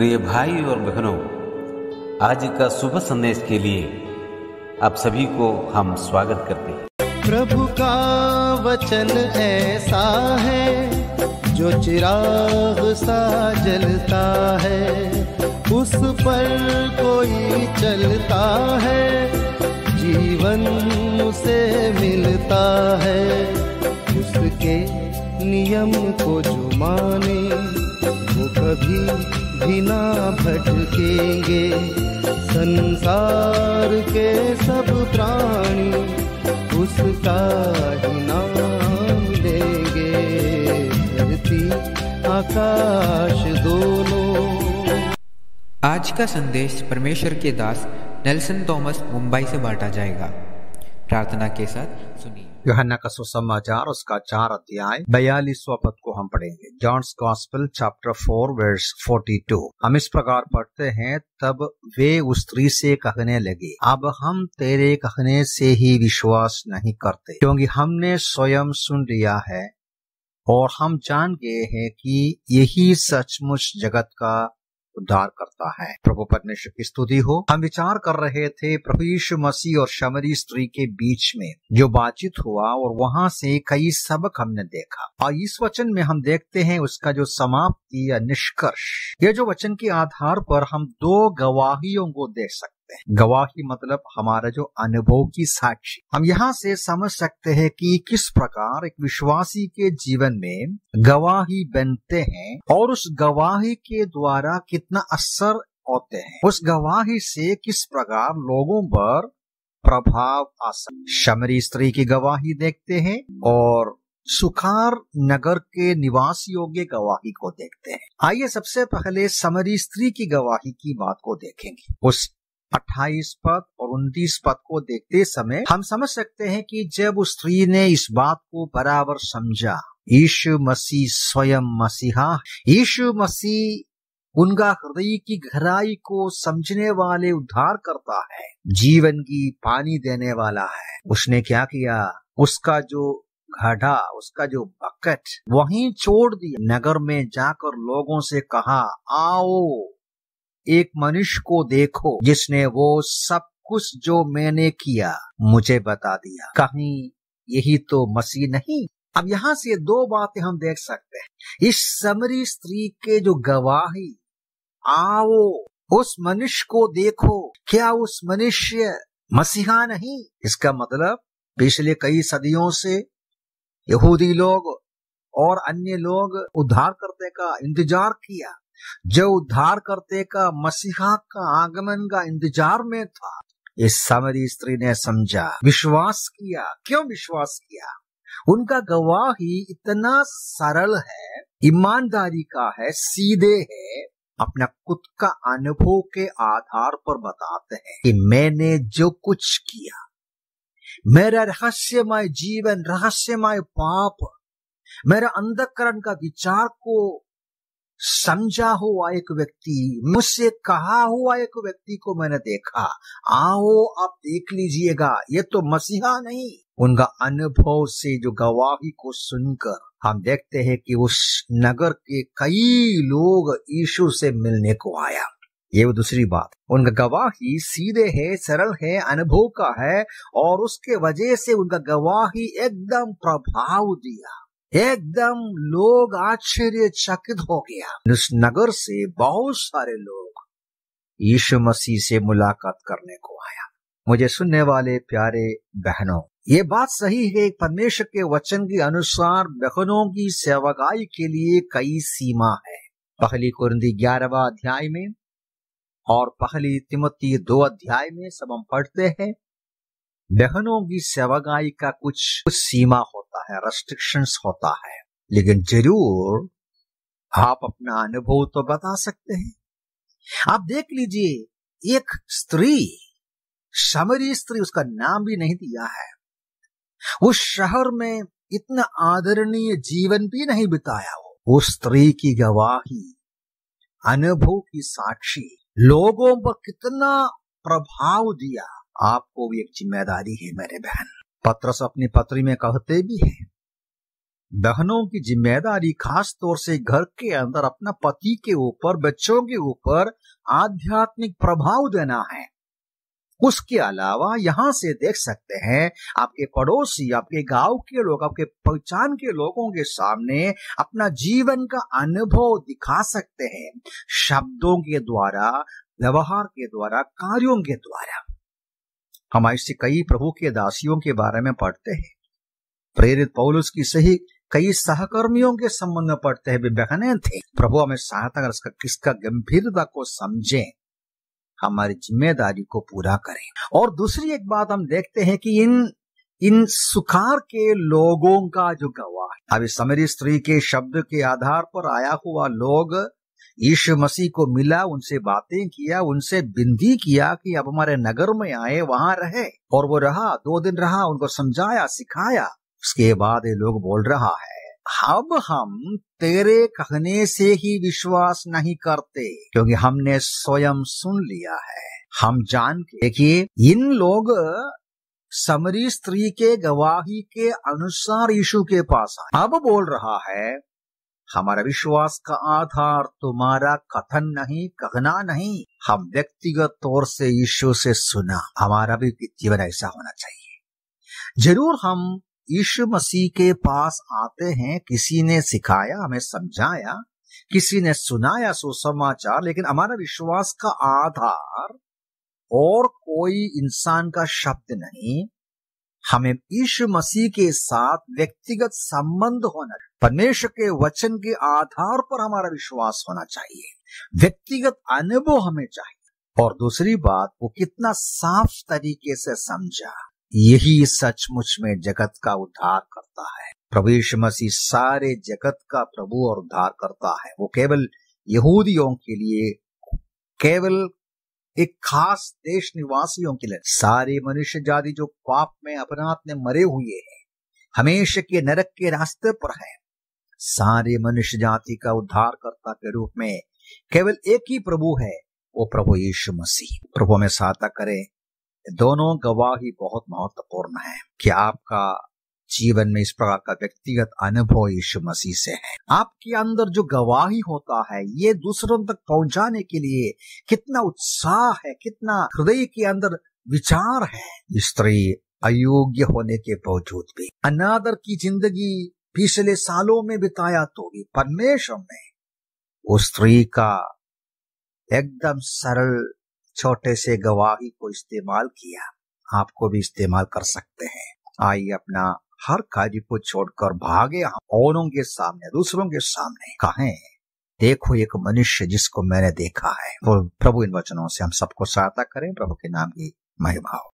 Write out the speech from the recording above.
प्रिय भाई और बहनों आज का शुभ संदेश के लिए आप सभी को हम स्वागत करते हैं प्रभु का वचन ऐसा है जो चिराग सा जलता है उस पर कोई चलता है जीवन उसे मिलता है उसके नियम को जो माने वो कभी भी ना भटकेंगे संसार के सब प्राणी उसका ही नाम देंगे धरती आकाश दोनों आज का संदेश परमेश्वर के दास नेल्सन थॉमस मुंबई से बांटा जाएगा प्रार्थना के साथ सुनिए योहन्ना का सुसमाचार उसका चार अध्याय बयालीसवा पद को हम पढ़ेंगे John's gospel chapter four verse forty two हम इस प्रकार पढ़ते हैं तब वे उस स्त्री से कहने लगे अब हम तेरे कहने से ही विश्वास नहीं करते क्योंकि हमने स्वयं सुन लिया है और हम जान गए हैं कि यही सचमुच जगत का उद्धार करता है प्रभु परमेश्वर की स्तुति हो हम विचार कर रहे थे प्रभु यीशु मसीह और शमरी स्त्री के बीच में जो बातचीत हुआ और वहां से कई सबक हमने देखा और इस वचन में हम देखते हैं उसका जो समाप्ति या निष्कर्ष ये जो वचन के आधार पर हम दो गवाहियों को देख सकते सकते हैं गवाही मतलब हमारा जो अनुभव की साक्षी हम यहाँ से समझ सकते हैं कि किस प्रकार एक विश्वासी के जीवन में गवाही बनते हैं और उस गवाही के द्वारा कितना असर होते हैं उस गवाही से किस प्रकार लोगों पर प्रभाव आ सकता शमरी स्त्री की गवाही देखते हैं और सुखार नगर के निवासियों के गवाही को देखते हैं आइए सबसे पहले समरी स्त्री की गवाही की बात को देखेंगे उस 28 पद और 29 पद को देखते समय हम समझ सकते हैं कि जब उस स्त्री ने इस बात को बराबर समझा यीशु मसीह स्वयं मसीहा यीशु मसीह उनका हृदय की गहराई को समझने वाले उद्धार करता है जीवन की पानी देने वाला है उसने क्या किया उसका जो घड़ा उसका जो बकेट वहीं छोड़ दिया नगर में जाकर लोगों से कहा आओ एक मनुष्य को देखो जिसने वो सब कुछ जो मैंने किया मुझे बता दिया कहीं यही तो मसीह नहीं अब यहाँ से दो बातें हम देख सकते हैं इस समरी स्त्री के जो गवाही आओ उस मनुष्य को देखो क्या उस मनुष्य मसीहा नहीं इसका मतलब पिछले कई सदियों से यहूदी लोग और अन्य लोग उद्धार करते का इंतजार किया जो उद्धार करते का मसीहा का आगमन का इंतजार में था इस सामरी स्त्री ने समझा विश्वास किया क्यों विश्वास किया उनका गवाह ही इतना सरल है ईमानदारी का है सीधे है अपना खुद का अनुभव के आधार पर बताते हैं कि मैंने जो कुछ किया मेरा रहस्यमय जीवन रहस्यमय पाप मेरा अंधकरण का विचार को समझा हुआ एक व्यक्ति मुझसे कहा हुआ एक व्यक्ति को मैंने देखा आओ आप देख लीजिएगा ये तो मसीहा नहीं उनका अनुभव से जो गवाही को सुनकर हम देखते हैं कि उस नगर के कई लोग यीशु से मिलने को आया ये वो दूसरी बात उनका गवाही सीधे है सरल है अनुभव का है और उसके वजह से उनका गवाही एकदम प्रभाव दिया एकदम लोग आश्चर्यचकित हो गया उस नगर से बहुत सारे लोग यीशु मसीह से मुलाकात करने को आया मुझे सुनने वाले प्यारे बहनों ये बात सही है परमेश्वर के वचन के अनुसार बहनों की सेवागाई के लिए कई सीमा है पहली कुरंदी ग्यारहवा अध्याय में और पहली तिमती दो अध्याय में सब हम पढ़ते हैं बहनों की सेवागाई का कुछ सीमा होता है रेस्ट्रिक्शंस होता है लेकिन जरूर आप अपना अनुभव तो बता सकते हैं आप देख लीजिए एक स्त्री समरी स्त्री उसका नाम भी नहीं दिया है उस शहर में इतना आदरणीय जीवन भी नहीं बिताया वो उस स्त्री की गवाही अनुभव की साक्षी लोगों पर कितना प्रभाव दिया आपको भी एक जिम्मेदारी है मेरे बहन पत्रस अपनी पत्री में कहते भी हैं बहनों की जिम्मेदारी खास तौर से घर के अंदर अपना पति के ऊपर बच्चों के ऊपर आध्यात्मिक प्रभाव देना है उसके अलावा यहां से देख सकते हैं आपके पड़ोसी आपके गांव के लोग आपके पहचान के लोगों के सामने अपना जीवन का अनुभव दिखा सकते हैं शब्दों के द्वारा व्यवहार के द्वारा कार्यों के द्वारा हम ऐसे कई प्रभु के दासियों के बारे में पढ़ते हैं प्रेरित पौलुस की सही कई सहकर्मियों के संबंध में पढ़ते हैं वे बहने थे प्रभु हमें सहायता कर सकता किसका गंभीरता को समझे हमारी जिम्मेदारी को पूरा करें और दूसरी एक बात हम देखते हैं कि इन इन सुखार के लोगों का जो गवाह अभी समरी स्त्री के शब्द के आधार पर आया हुआ लोग यशु मसीह को मिला उनसे बातें किया उनसे बिंदी किया कि अब हमारे नगर में आए वहां रहे और वो रहा दो दिन रहा उनको समझाया सिखाया उसके बाद ये लोग बोल रहा है अब हम तेरे कहने से ही विश्वास नहीं करते क्योंकि हमने स्वयं सुन लिया है हम जान के देखिए इन लोग समरी स्त्री के गवाही के अनुसार यीशु के पास आए अब बोल रहा है हमारा विश्वास का आधार तुम्हारा कथन नहीं कहना नहीं हम व्यक्तिगत तौर से यीशु से सुना हमारा भी जीवन ऐसा होना चाहिए जरूर हम यीशु मसीह के पास आते हैं किसी ने सिखाया हमें समझाया किसी ने सुनाया सुसमाचार लेकिन हमारा विश्वास का आधार और कोई इंसान का शब्द नहीं हमें ईश्व मसीह के साथ व्यक्तिगत संबंध होना परमेश्वर के वचन के आधार पर हमारा विश्वास होना चाहिए व्यक्तिगत अनुभव हमें चाहिए और दूसरी बात वो कितना साफ तरीके से समझा यही सचमुच में जगत का उद्धार करता है प्रवेश मसीह सारे जगत का प्रभु और उद्धार करता है वो केवल यहूदियों के लिए केवल एक खास देश निवासियों के लिए सारे मनुष्य जाति जो पाप में अपराध में मरे हुए हैं हमेशा के नरक के रास्ते पर है सारे मनुष्य जाति का उद्धार करता के रूप में केवल एक ही प्रभु है वो प्रभु यीशु मसीह प्रभु में सहायता करें दोनों गवाही बहुत महत्वपूर्ण है कि आपका जीवन में इस प्रकार का व्यक्तिगत अनुभव यीशु मसीह से है आपके अंदर जो गवाही होता है ये दूसरों तक पहुंचाने के लिए कितना उत्साह है कितना हृदय के अंदर विचार है स्त्री अयोग्य होने के बावजूद भी अनादर की जिंदगी पिछले सालों में बिताया तो भी परमेश्वर ने उस स्त्री का एकदम सरल छोटे से गवाही को इस्तेमाल किया आपको भी इस्तेमाल कर सकते हैं आइए अपना हर कार्य को छोड़कर भागे औरों के सामने दूसरों के सामने कहे देखो एक मनुष्य जिसको मैंने देखा है वो प्रभु इन वचनों से हम सबको सहायता करें प्रभु के नाम की महिमा हो